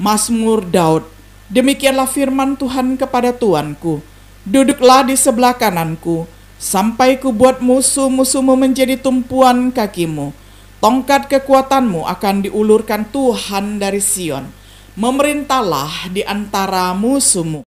Mazmur Daud. Demikianlah firman Tuhan kepada Tuanku. Duduklah di sebelah kananku, sampai ku buat musuh-musuhmu menjadi tumpuan kakimu. Tongkat kekuatanmu akan diulurkan Tuhan dari Sion. Memerintahlah di antara musuhmu.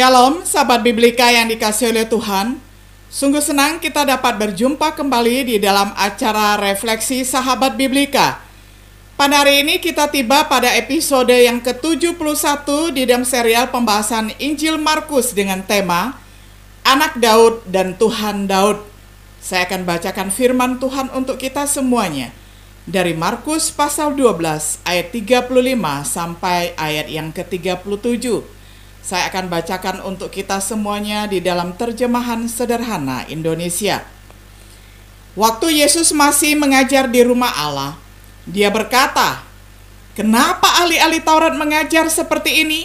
Shalom, sahabat Biblika yang dikasih oleh Tuhan. Sungguh senang kita dapat berjumpa kembali di dalam acara refleksi sahabat Biblika. Pada hari ini kita tiba pada episode yang ke-71 di dalam serial pembahasan Injil Markus dengan tema Anak Daud dan Tuhan Daud. Saya akan bacakan firman Tuhan untuk kita semuanya dari Markus pasal 12 ayat 35 sampai ayat yang ke-37. Saya akan bacakan untuk kita semuanya di dalam terjemahan sederhana Indonesia. Waktu Yesus masih mengajar di rumah Allah, dia berkata, "Kenapa ahli-ahli Taurat mengajar seperti ini?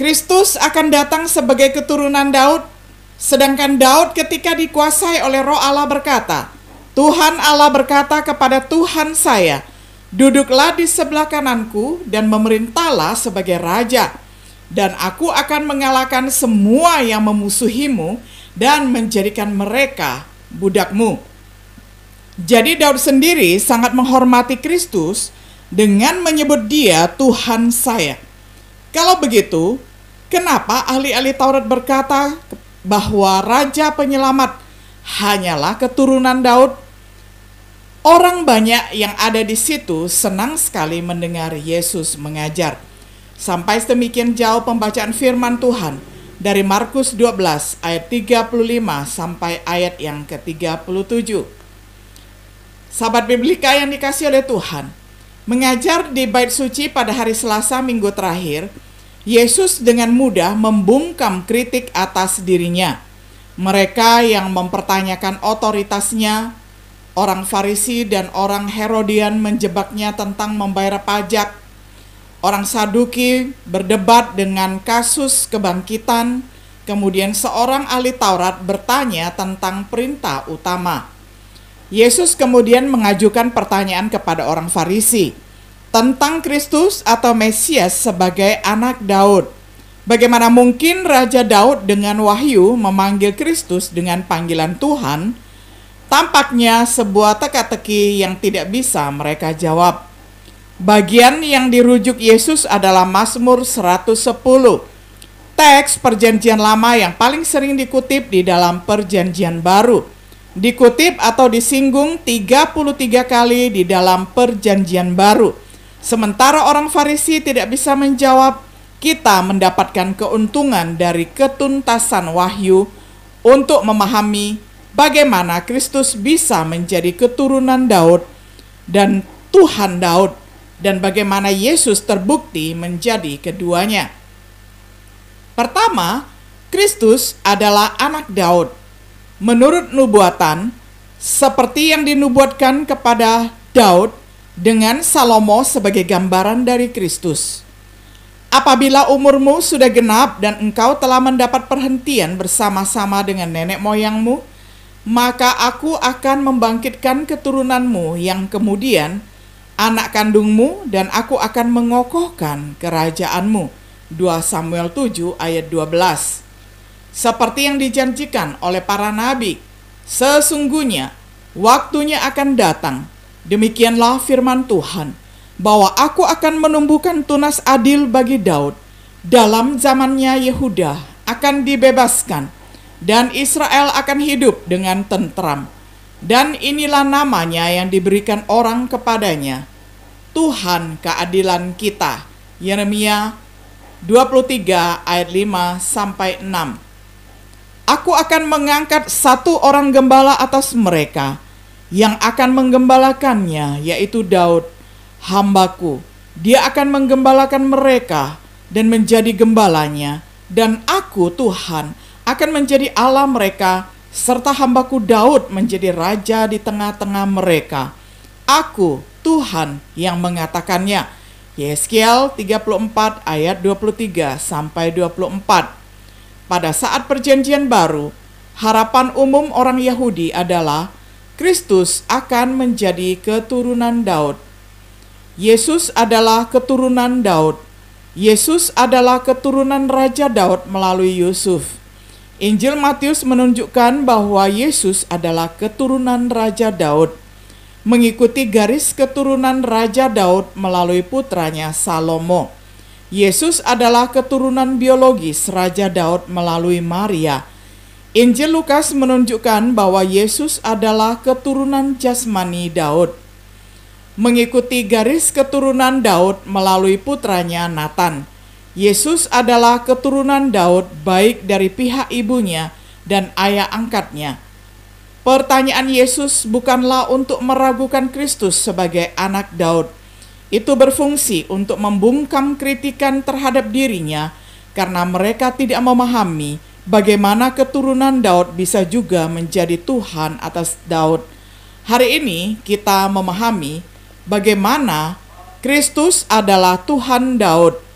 Kristus akan datang sebagai keturunan Daud, sedangkan Daud ketika dikuasai oleh Roh Allah berkata, Tuhan Allah berkata kepada Tuhan saya, Duduklah di sebelah kananku dan memerintahlah sebagai raja dan aku akan mengalahkan semua yang memusuhimu dan menjadikan mereka budakmu. Jadi Daud sendiri sangat menghormati Kristus dengan menyebut dia Tuhan saya. Kalau begitu, kenapa ahli-ahli Taurat berkata bahwa raja penyelamat hanyalah keturunan Daud? Orang banyak yang ada di situ senang sekali mendengar Yesus mengajar. Sampai sedemikian jauh pembacaan firman Tuhan dari Markus 12 ayat 35 sampai ayat yang ke-37. Sahabat Biblika yang dikasih oleh Tuhan, mengajar di bait suci pada hari Selasa minggu terakhir, Yesus dengan mudah membungkam kritik atas dirinya. Mereka yang mempertanyakan otoritasnya, orang Farisi dan orang Herodian menjebaknya tentang membayar pajak orang Saduki berdebat dengan kasus kebangkitan, kemudian seorang ahli Taurat bertanya tentang perintah utama. Yesus kemudian mengajukan pertanyaan kepada orang Farisi tentang Kristus atau Mesias sebagai anak Daud. Bagaimana mungkin Raja Daud dengan wahyu memanggil Kristus dengan panggilan Tuhan? Tampaknya sebuah teka-teki yang tidak bisa mereka jawab. Bagian yang dirujuk Yesus adalah Mazmur 110. Teks Perjanjian Lama yang paling sering dikutip di dalam Perjanjian Baru. Dikutip atau disinggung 33 kali di dalam Perjanjian Baru. Sementara orang Farisi tidak bisa menjawab, kita mendapatkan keuntungan dari ketuntasan wahyu untuk memahami bagaimana Kristus bisa menjadi keturunan Daud dan Tuhan Daud dan bagaimana Yesus terbukti menjadi keduanya. Pertama, Kristus adalah anak Daud. Menurut nubuatan, seperti yang dinubuatkan kepada Daud dengan Salomo sebagai gambaran dari Kristus. Apabila umurmu sudah genap dan engkau telah mendapat perhentian bersama-sama dengan nenek moyangmu, maka aku akan membangkitkan keturunanmu yang kemudian anak kandungmu dan aku akan mengokohkan kerajaanmu. 2 Samuel 7 ayat 12. Seperti yang dijanjikan oleh para nabi, sesungguhnya waktunya akan datang. Demikianlah firman Tuhan, bahwa aku akan menumbuhkan tunas adil bagi Daud. Dalam zamannya Yehuda akan dibebaskan dan Israel akan hidup dengan tentram dan inilah namanya yang diberikan orang kepadanya, Tuhan keadilan kita. Yeremia 23 ayat 5 sampai 6. Aku akan mengangkat satu orang gembala atas mereka yang akan menggembalakannya yaitu Daud, hambaku. Dia akan menggembalakan mereka dan menjadi gembalanya dan aku Tuhan akan menjadi Allah mereka serta hambaku Daud menjadi raja di tengah-tengah mereka. Aku, Tuhan yang mengatakannya. Yeskiel 34 ayat 23 sampai 24. Pada saat perjanjian baru, harapan umum orang Yahudi adalah Kristus akan menjadi keturunan Daud. Yesus adalah keturunan Daud. Yesus adalah keturunan Raja Daud melalui Yusuf. Injil Matius menunjukkan bahwa Yesus adalah keturunan Raja Daud. Mengikuti garis keturunan Raja Daud melalui putranya Salomo. Yesus adalah keturunan biologis Raja Daud melalui Maria. Injil Lukas menunjukkan bahwa Yesus adalah keturunan jasmani Daud. Mengikuti garis keturunan Daud melalui putranya Nathan. Yesus adalah keturunan Daud baik dari pihak ibunya dan ayah angkatnya. Pertanyaan Yesus bukanlah untuk meragukan Kristus sebagai anak Daud. Itu berfungsi untuk membungkam kritikan terhadap dirinya karena mereka tidak memahami bagaimana keturunan Daud bisa juga menjadi Tuhan atas Daud. Hari ini kita memahami bagaimana Kristus adalah Tuhan Daud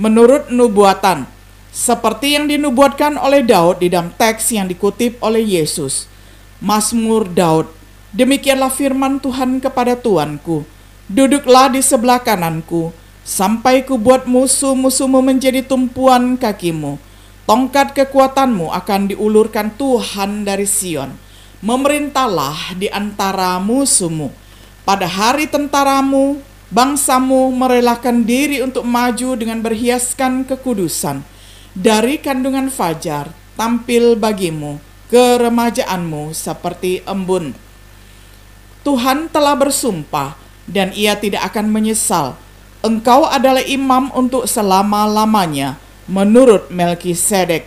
menurut nubuatan, seperti yang dinubuatkan oleh Daud di dalam teks yang dikutip oleh Yesus. Mazmur Daud, demikianlah firman Tuhan kepada Tuanku, duduklah di sebelah kananku, sampai ku buat musuh-musuhmu menjadi tumpuan kakimu. Tongkat kekuatanmu akan diulurkan Tuhan dari Sion. Memerintahlah di antara musuhmu. Pada hari tentaramu Bangsamu merelakan diri untuk maju dengan berhiaskan kekudusan. Dari kandungan fajar tampil bagimu keremajaanmu seperti embun. Tuhan telah bersumpah dan ia tidak akan menyesal. Engkau adalah imam untuk selama-lamanya menurut Melki Sedek,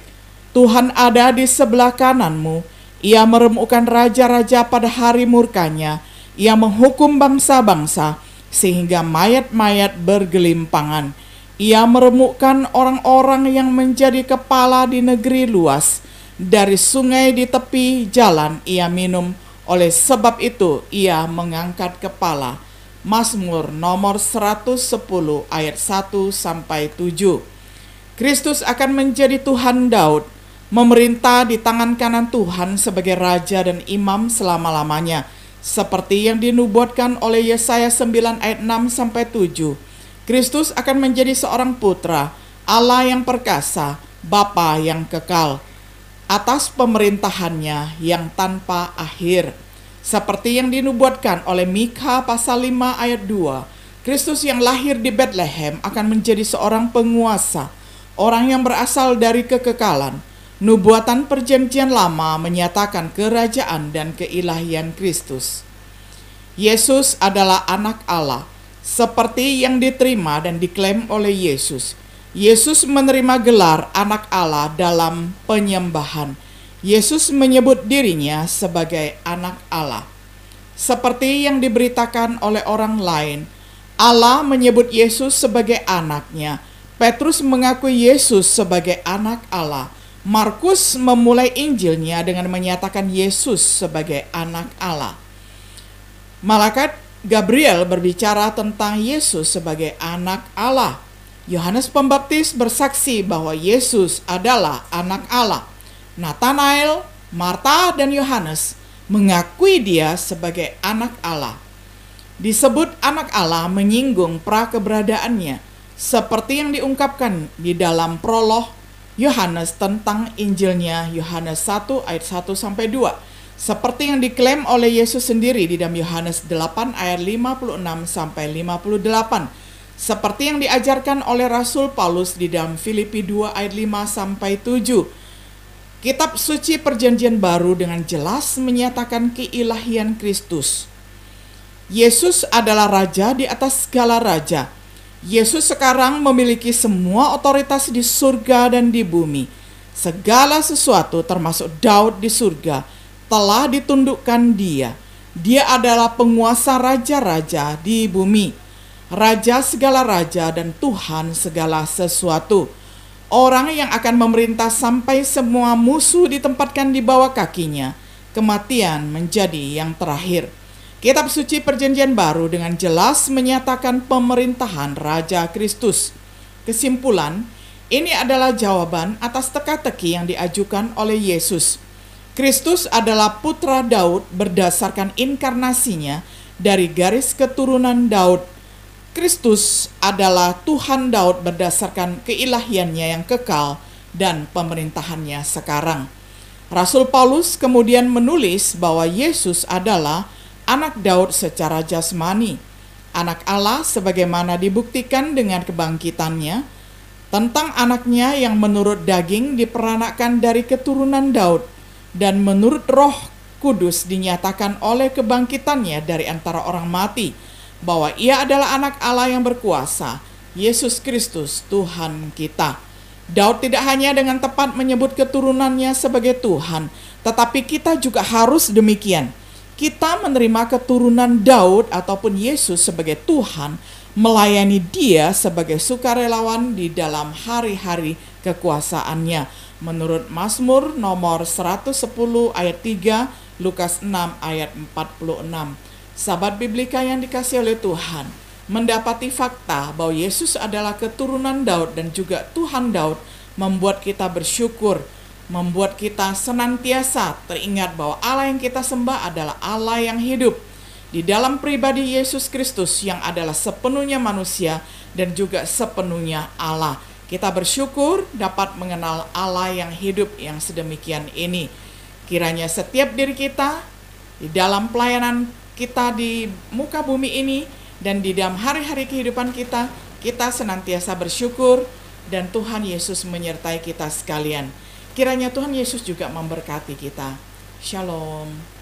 Tuhan ada di sebelah kananmu. Ia meremukkan raja-raja pada hari murkanya. Ia menghukum bangsa-bangsa sehingga mayat-mayat bergelimpangan. Ia meremukkan orang-orang yang menjadi kepala di negeri luas. Dari sungai di tepi jalan ia minum, oleh sebab itu ia mengangkat kepala. Mazmur nomor 110 ayat 1 sampai 7. Kristus akan menjadi Tuhan Daud, memerintah di tangan kanan Tuhan sebagai raja dan imam selama-lamanya. Seperti yang dinubuatkan oleh Yesaya 9 ayat 6 sampai 7. Kristus akan menjadi seorang putra, Allah yang perkasa, Bapa yang kekal, atas pemerintahannya yang tanpa akhir. Seperti yang dinubuatkan oleh Mika pasal 5 ayat 2, Kristus yang lahir di Bethlehem akan menjadi seorang penguasa, orang yang berasal dari kekekalan, nubuatan perjanjian lama menyatakan kerajaan dan keilahian Kristus. Yesus adalah anak Allah, seperti yang diterima dan diklaim oleh Yesus. Yesus menerima gelar anak Allah dalam penyembahan. Yesus menyebut dirinya sebagai anak Allah. Seperti yang diberitakan oleh orang lain, Allah menyebut Yesus sebagai anaknya. Petrus mengakui Yesus sebagai anak Allah. Markus memulai Injilnya dengan menyatakan Yesus sebagai anak Allah. Malaikat Gabriel berbicara tentang Yesus sebagai anak Allah. Yohanes Pembaptis bersaksi bahwa Yesus adalah anak Allah. Nathanael, Martha, dan Yohanes mengakui dia sebagai anak Allah. Disebut anak Allah menyinggung prakeberadaannya seperti yang diungkapkan di dalam prolog Yohanes tentang Injilnya Yohanes 1 ayat 1 sampai 2 seperti yang diklaim oleh Yesus sendiri di dalam Yohanes 8 ayat 56 sampai 58 seperti yang diajarkan oleh Rasul Paulus di dalam Filipi 2 ayat 5 sampai 7 Kitab suci Perjanjian Baru dengan jelas menyatakan keilahian Kristus. Yesus adalah raja di atas segala raja Yesus sekarang memiliki semua otoritas di surga dan di bumi. Segala sesuatu termasuk Daud di surga telah ditundukkan dia. Dia adalah penguasa raja-raja di bumi. Raja segala raja dan Tuhan segala sesuatu. Orang yang akan memerintah sampai semua musuh ditempatkan di bawah kakinya. Kematian menjadi yang terakhir. Kitab suci Perjanjian Baru dengan jelas menyatakan pemerintahan Raja Kristus. Kesimpulan, ini adalah jawaban atas teka-teki yang diajukan oleh Yesus. Kristus adalah putra Daud berdasarkan inkarnasinya dari garis keturunan Daud. Kristus adalah Tuhan Daud berdasarkan keilahiannya yang kekal dan pemerintahannya sekarang. Rasul Paulus kemudian menulis bahwa Yesus adalah anak Daud secara jasmani, anak Allah sebagaimana dibuktikan dengan kebangkitannya, tentang anaknya yang menurut daging diperanakan dari keturunan Daud dan menurut roh kudus dinyatakan oleh kebangkitannya dari antara orang mati, bahwa ia adalah anak Allah yang berkuasa, Yesus Kristus Tuhan kita. Daud tidak hanya dengan tepat menyebut keturunannya sebagai Tuhan, tetapi kita juga harus demikian kita menerima keturunan Daud ataupun Yesus sebagai Tuhan, melayani Dia sebagai sukarelawan di dalam hari-hari kekuasaannya. Menurut Mazmur nomor 110 ayat 3, Lukas 6 ayat 46. Sahabat Biblika yang dikasih oleh Tuhan, mendapati fakta bahwa Yesus adalah keturunan Daud dan juga Tuhan Daud membuat kita bersyukur membuat kita senantiasa teringat bahwa Allah yang kita sembah adalah Allah yang hidup di dalam pribadi Yesus Kristus yang adalah sepenuhnya manusia dan juga sepenuhnya Allah. Kita bersyukur dapat mengenal Allah yang hidup yang sedemikian ini. Kiranya setiap diri kita di dalam pelayanan kita di muka bumi ini dan di dalam hari-hari kehidupan kita, kita senantiasa bersyukur dan Tuhan Yesus menyertai kita sekalian. Kiranya Tuhan Yesus juga memberkati kita. Shalom.